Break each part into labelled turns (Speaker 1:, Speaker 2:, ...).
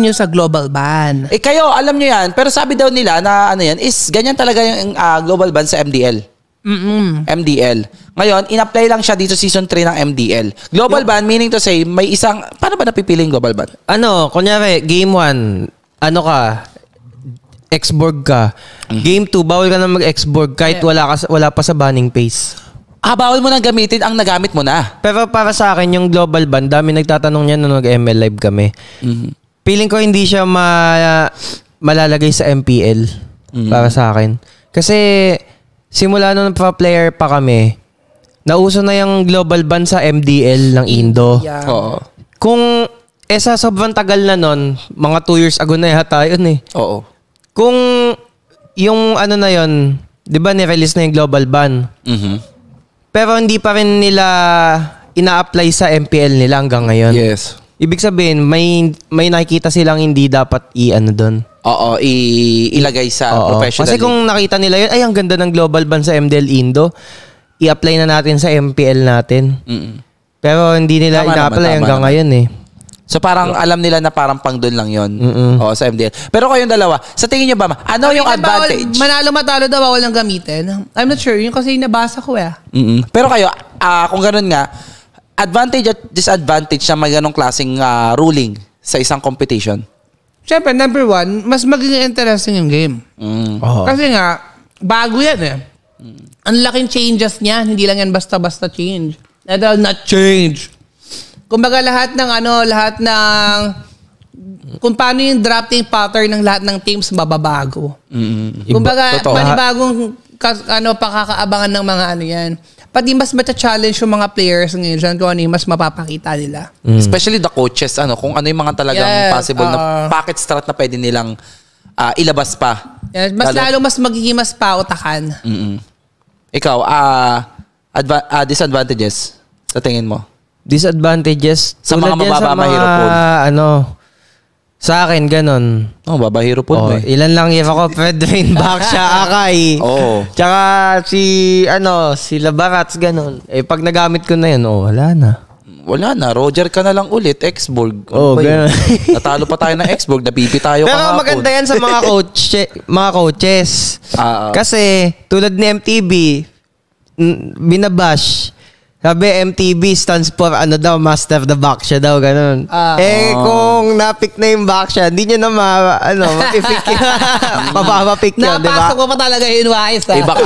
Speaker 1: nyo sa global ban. Eh kayo, alam nyo yan. Pero sabi daw nila na ano yan, is ganyan talaga yung uh, global ban sa MDL. Mm-mm. MDL. Ngayon, in-apply lang siya dito season 3 ng MDL. Global Yo- ban, meaning to say, may isang, paano ba napipiling global ban?
Speaker 2: Ano, kunyari, game 1, ano ka, Exborg ka. Mm. Game 2, bawal ka na mag-Exborg kahit wala, ka, wala pa sa banning phase. Ah, bawal mo nang gamitin ang nagamit mo na. Pero para sa akin, yung global ban, dami nagtatanong niyan nung nag-ML live kami. Mm-hmm. Feeling ko hindi siya ma, malalagay sa MPL mm-hmm. para sa akin. Kasi simula nung pa-player pa kami, nauso na yung global ban sa MDL ng Indo. Yeah. Oo. Kung eh sa sobrang tagal na nun, mga 2 years ago na yata yun eh. Oo. Kung yung ano na yun, di ba nirelease na yung global ban? Mm-hmm. Pero hindi pa rin nila ina-apply sa MPL nila hanggang ngayon. Yes. Ibig sabihin, may may nakikita silang hindi dapat i-ano doon.
Speaker 1: Oo, i- ilagay sa Oo. professional. Kasi kung
Speaker 2: nakita nila yun, ay ang ganda ng global ban sa MDL Indo, i-apply na natin sa MPL natin. Mm-mm. Pero hindi nila Tama naman, ina-apply tama hanggang naman. ngayon eh. So parang alam
Speaker 1: nila na parang pang doon lang yon. Oo, sa MDL. Pero kayong dalawa, sa tingin nyo ba, ma- ano yung Ay, bawal- advantage?
Speaker 3: manalo matalo daw bawal ang gamitin. I'm not sure. Yun kasi nabasa ko eh.
Speaker 1: Mm-mm. Pero kayo, ah, kung ganun nga, advantage at disadvantage na may ganong klaseng uh, ruling sa
Speaker 3: isang competition? Siyempre, number one, mas magiging interesting yung game. Mm. Kasi nga, bago yan eh. Mm. Ang laking changes niya. Hindi lang yan basta-basta change. That will not change. Kumbaga lahat ng ano, lahat ng kung paano yung drafting pattern ng lahat ng teams mababago. Mm-hmm. Kumbaga, Totoo. panibagong kas, ano, pakakaabangan ng mga ano yan pati mas mata-challenge yung mga players ngayon dyan kung ano yung mas mapapakita nila.
Speaker 1: Mm. Especially the coaches, ano, kung ano yung mga talagang yes, possible uh, na ah. pocket strat na pwede nilang uh, ilabas pa.
Speaker 3: Yes, mas lalo, lalo mas magiging mas pautakan.
Speaker 1: Mm-mm. Ikaw, uh, adva- uh,
Speaker 2: disadvantages sa tingin mo? Disadvantages? Sa mga mababa sa mga, ano, sa akin, ganun. Oh, babahiro po oh, eh. Ilan lang if ako, Fredwin, Baksha, Akay. Oo. Oh. Tsaka si, ano, si Labarats, ganun. Eh, pag nagamit ko na yun, oh, wala na. Wala na. Roger ka na lang ulit, Exborg. Ano oh, ganun.
Speaker 1: Natalo pa tayo ng Exborg, napipi tayo Pero kahapon. maganda yan sa mga,
Speaker 2: coach, mga coaches. Ah, ah, Kasi, tulad ni MTB, binabash, sabi, MTB stands for ano daw, master the backsha daw, ganun. Uh, eh, oh. kung napick na yung box siya, hindi nyo na ma, ano, mapipick yun. Hmm. Mapapapick yun, di ba? Napasok mo pa
Speaker 3: talaga yung wise, ah. eh, ha? Iba ka,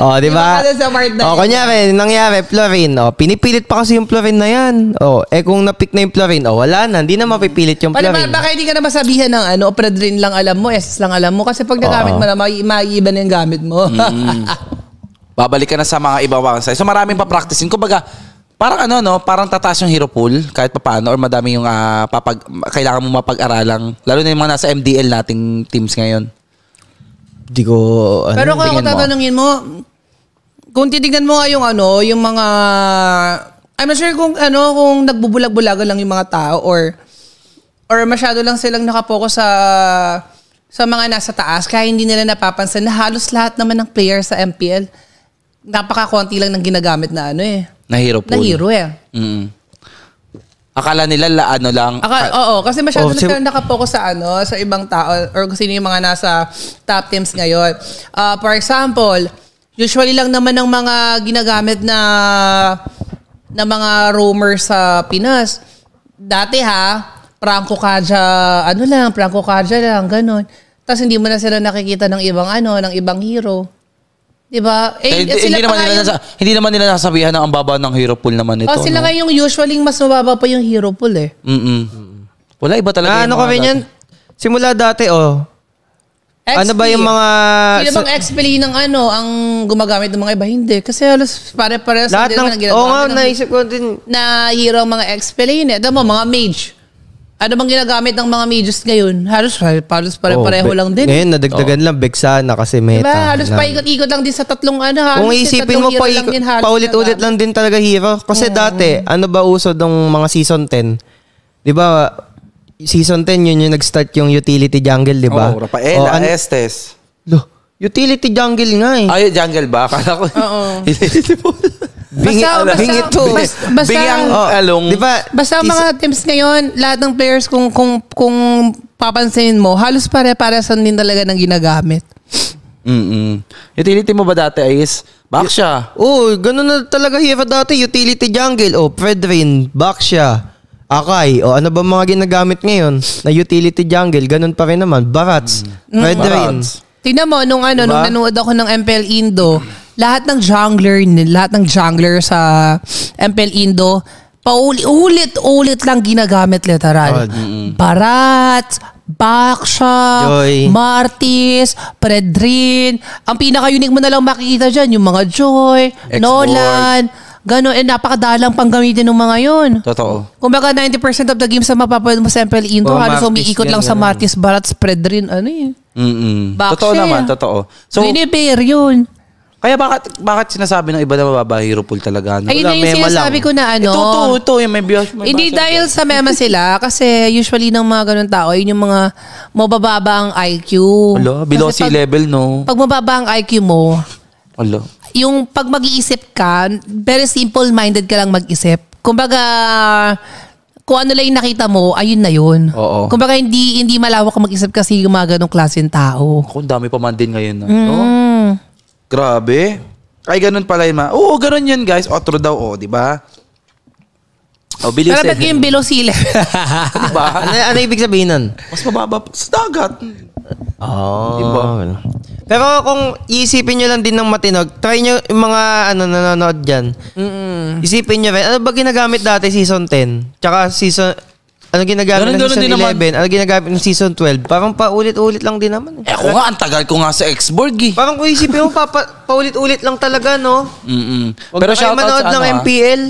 Speaker 2: O, oh, di ba? Iba ka sa na O, oh, kunyari, nangyari, Florin, o, oh, pinipilit pa kasi yung Florin na yan. O, eh, kung napick na yung Florin, o, wala na, hindi na mapipilit yung Florin. Pala,
Speaker 3: baka hindi ka na masabihan ng, ano, Opredrin lang alam mo, SS lang alam mo, kasi pag nagamit mo na, may, iba na yung gamit mo. mm.
Speaker 1: Babalik ka na sa mga ibang bangsa. So maraming pa-practicein. Kumbaga, parang ano no, parang tataas yung hero pool kahit papaano or madami yung uh, papag kailangan mo mapag-aralan lalo na yung mga nasa MDL nating teams ngayon. Hindi ko
Speaker 2: ano, Pero kung ako tatanungin
Speaker 3: mo, kung titignan mo nga yung ano, yung mga I'm not sure kung ano kung nagbubulag-bulagan lang yung mga tao or or masyado lang silang nakapokus sa sa mga nasa taas kaya hindi nila napapansin na halos lahat naman ng players sa MPL napaka-konti lang ng ginagamit na ano eh.
Speaker 1: Na Nahiro Na hero eh. Mm. Akala nila la, ano lang. Aka, oo, kasi masyado oh, si-
Speaker 3: nakapokus sa ano, sa ibang tao or kung sino yung mga nasa top teams ngayon. Uh, for example, usually lang naman ng mga ginagamit na na mga rumor sa Pinas. Dati ha, Franco Kaja, ano lang, Franco Kaja lang, ganun. Tapos hindi mo na sila nakikita ng ibang ano, ng ibang hero. 'Di ba? Eh, eh, sila hindi, naman nila nasa,
Speaker 1: hindi naman nila nasabihan na ang baba ng hero pool naman nito. Oh, sila no?
Speaker 3: yung usually mas mababa pa yung hero pool eh.
Speaker 1: Mm-mm. Wala iba
Speaker 2: talaga. Ah, ano kami niyan? Simula dati oh.
Speaker 3: XP. Ano ba yung mga... Sino bang XP ng ano, ang gumagamit ng mga iba? Hindi. Kasi halos pare-pareho sa Lahat ng, ng ginagawa. Oo oh, nga, naisip ko din. Na hero mga XP lane eh. Alam mo, mga mage. Ano bang ginagamit ng mga medios ngayon? Halos, halos pare-pareho oh, lang din. Ngayon, nadagdagan
Speaker 2: oh. lang Bexana kasi meta. Diba? Halos na.
Speaker 3: paikot-ikot lang din sa tatlong ano. Halos Kung isipin mo, pa lang paulit-ulit
Speaker 2: lang din talaga hero. Kasi hmm. dati, ano ba uso ng mga season 10? Di ba, season 10 yun yung nag-start yung utility jungle, di ba? Oh, Rafaela, oh, an- Estes. Utility jungle nga eh. Ay, jungle ba? Akala ko. Oo. Bingi, basta,
Speaker 3: ano, basta, bingi to. Bas, eh. basta, Bingyang oh, along.
Speaker 2: Di ba? Basta is, mga
Speaker 3: teams ngayon, lahat ng players kung kung kung papansinin mo, halos pare para sa din talaga ng ginagamit.
Speaker 2: mm Utility mo ba dati is back siya? Oo, oh, ganun na talaga Hiva dati. Utility jungle. O, oh, Fredrin, back siya. Akay, o oh, ano ba mga ginagamit ngayon na utility jungle? Ganun pa rin naman. Barats, mm. Fredrin. Barats.
Speaker 3: Tingnan mo, nung ano, diba? nung nanood ako ng MPL Indo, lahat ng jungler, lahat ng jungler sa MPL Indo, paulit-ulit-ulit lang ginagamit literal. Oh, Barat, Baksha, Joy. Martis, Predrin. Ang pinaka-unique mo na lang makikita dyan, yung mga Joy, Export. Nolan. Ganon, eh, napakadalang pang gamitin ng mga yon. Totoo. Kung baka 90% of the games na mapapanood mo sa MPL Indo, halos umiikot lang sa Martis, Barat, Predrin, ano yun.
Speaker 1: Mm-mm. Bakse. Totoo naman, totoo. So, Guinevere yun. Kaya bakit bakit sinasabi ng iba na mababa pool talaga? Ano? Ayun na yung sinasabi ko
Speaker 3: na ano. Ito, ito, ito. Yung may bias, may hindi dahil sa mema sila. kasi usually ng mga ganun tao, yun yung mga mabababa ang IQ. Alo, below kasi
Speaker 1: level, no? Pag
Speaker 3: mababa ang IQ mo, Alo. yung pag mag-iisip ka, very simple-minded ka lang mag-isip. Kumbaga, kung ano lang yung nakita mo, ayun na yun. Oo. Kumbaga hindi hindi malawak mag-isip kasi yung mga ganong klaseng tao. Kung
Speaker 1: dami pa man din ngayon. Mm. No? Grabe. Ay, ganun pala yun, ma. Oo, ganun yun, guys. Otro oh, daw, oh, di ba? Oh, bilis Pero ba't
Speaker 3: eh. yung below sea level?
Speaker 2: diba? ano, ano ibig sabihin nun? Mas mababa. Sa dagat. Oh. Diba? Pero kung isipin nyo lang din ng matinog, try nyo yung mga ano, nanonood dyan. Mm-mm. Isipin nyo rin, ano ba ginagamit dati season 10? Tsaka season, ano ginagamit ng season 11? Naman. Ano ginagamit ng season 12? Parang paulit-ulit lang din naman. Eh, eh nga,
Speaker 1: ang tagal ko nga sa Xborg eh. Parang kung isipin mo, papa, paulit-ulit lang talaga, no?
Speaker 3: Mm-mm. Wag Pero shout manood ng ano, ah.
Speaker 1: MPL.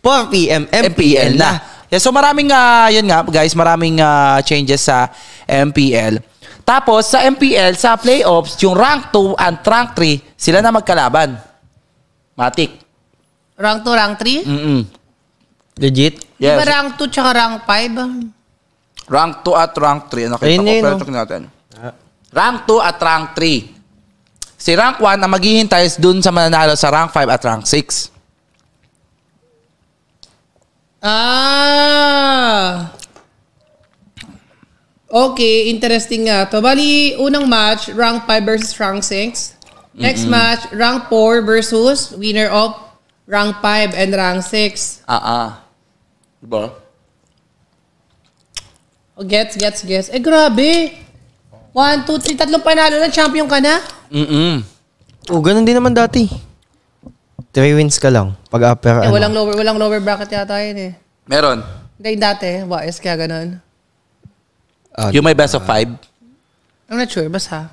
Speaker 1: 4 p.m. MPL, MPL na. na. Yeah, so maraming, uh, yun nga guys, maraming uh, changes sa MPL. Tapos sa MPL, sa playoffs, yung rank 2 and rank 3, sila na magkalaban. Matik.
Speaker 3: Rank 2, rank 3?
Speaker 1: Mm-mm. Legit? Yes. Diba
Speaker 3: rank 2 tsaka rank 5?
Speaker 1: Rank 2 at rank 3. Nakita ano Ayun, ko, yun, pero no? natin. Rank 2 at rank 3. Si rank 1 ang maghihintay dun sa mananalo sa rank 5 at rank 6.
Speaker 3: Ah! Okay, interesting nga to. Bali, unang match, rank 5 versus rank 6. Next mm-hmm. match, rank 4 versus winner of rank 5 and rank 6.
Speaker 1: Ah, ah. Diba?
Speaker 3: Oh, gets, gets, gets. Eh, grabe. 1, 2, 3, tatlong panalo na, champion ka na?
Speaker 2: Mm-mm. Oh, ganun din naman dati. 3 wins ka lang. Pag upper, eh, ano. Walang
Speaker 3: lower, walang lower bracket yata yun eh. Meron. Hindi, dati. Wais, kaya ganun.
Speaker 1: Ano? Yung may best of five?
Speaker 3: I'm not sure. Basta.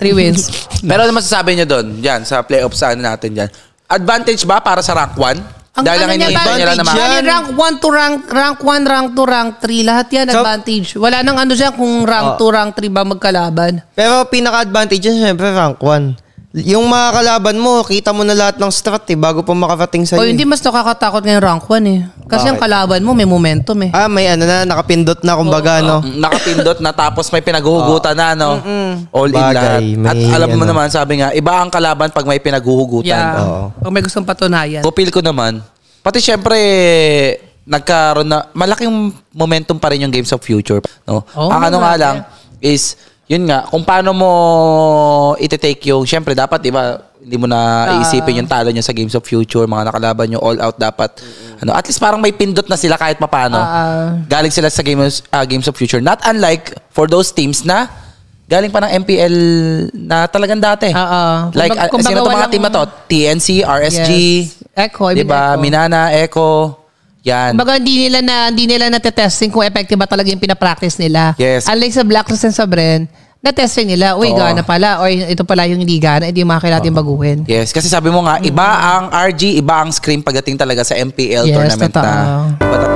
Speaker 2: Three wins.
Speaker 1: Pero ano masasabi niyo doon? Yan, sa playoffs ano natin dyan. Advantage ba para sa rank 1? Ang Dahil ano lang niya, iniipon naman. Yan. rank
Speaker 3: 1 to rank, rank 1, rank 2, rank 3. Lahat yan So- advantage. Wala nang ano siya kung rank 2, rank 3 ba magkalaban. Pero pinaka-advantage niya, syempre,
Speaker 2: rank 1. Yung mga kalaban mo, kita mo na lahat ng strat eh, bago pa makarating sa'yo. O eh. hindi,
Speaker 3: mas nakakatakot ngayon rank 1 eh. Kasi Bakit? yung kalaban mo, may momentum eh. Ah, may ano na, nakapindot na kumbaga, no?
Speaker 1: Mm, Nakapindot na tapos may pinaghuhugutan na, no? All in lahat. may At alam mo ano. naman, sabi nga, iba ang kalaban pag may pinaghuhugutan. Yeah. Oo. Pag
Speaker 3: may gustong patunayan.
Speaker 1: Pupil ko naman. Pati syempre, nagkaroon na, malaking momentum pa rin yung Games of Future. No? Oo, ang ano nga lang, is yun nga, kung paano mo iti-take yung, syempre dapat, di ba, hindi mo na ah. iisipin yung talo nyo sa Games of Future, mga nakalaban nyo, all out dapat. Ano, at least parang may pindot na sila kahit papano. Ah, ah. Galing sila sa Games, ah, Games of Future. Not unlike for those teams na galing pa ng MPL na talagang
Speaker 3: dati. Oo. Like, Kumbag- ah, sino itong mga walang- team na
Speaker 1: to? TNC, RSG, Yes. Echo, I di ba? Echo. Minana, Echo. Yan.
Speaker 3: Kumbaga, hindi nila na hindi nila na testing kung effective ba talaga yung pinapractice nila. Yes. Unlike sa Black Rose and sa Bren, na-testing nila, uy, Oo. gana pala, or ito pala yung hindi gana, hindi mga kailangan natin baguhin.
Speaker 1: Yes, kasi sabi mo nga, iba mm-hmm. ang RG, iba ang screen pagdating talaga sa MPL Yes, tournament
Speaker 3: totoo.
Speaker 2: na. But-